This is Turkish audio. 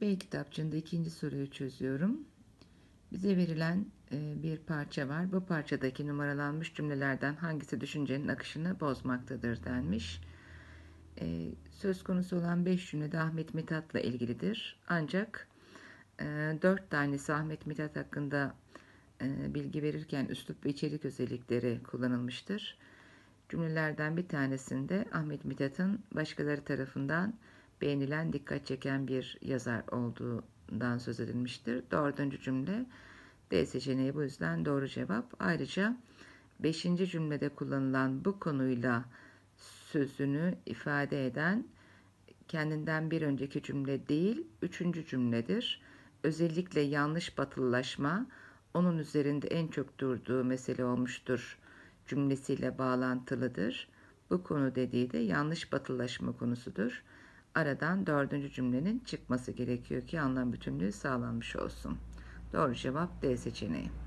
B kitapçığında ikinci soruyu çözüyorum. Bize verilen e, bir parça var. Bu parçadaki numaralanmış cümlelerden hangisi düşüncenin akışını bozmaktadır denmiş. E, söz konusu olan beş cümle Ahmet Mithat'la ilgilidir. Ancak e, dört tanesi Ahmet Mithat hakkında bilgi verirken üslup ve içerik özellikleri kullanılmıştır. Cümlelerden bir tanesinde Ahmet Mithat'ın başkaları tarafından beğenilen, dikkat çeken bir yazar olduğundan söz edilmiştir. Dördüncü cümle D seçeneği bu yüzden doğru cevap. Ayrıca beşinci cümlede kullanılan bu konuyla sözünü ifade eden kendinden bir önceki cümle değil, üçüncü cümledir. Özellikle yanlış batılılaşma onun üzerinde en çok durduğu mesele olmuştur cümlesiyle bağlantılıdır. Bu konu dediği de yanlış batılılaşma konusudur aradan dördüncü cümlenin çıkması gerekiyor ki anlam bütünlüğü sağlanmış olsun. Doğru cevap D seçeneği.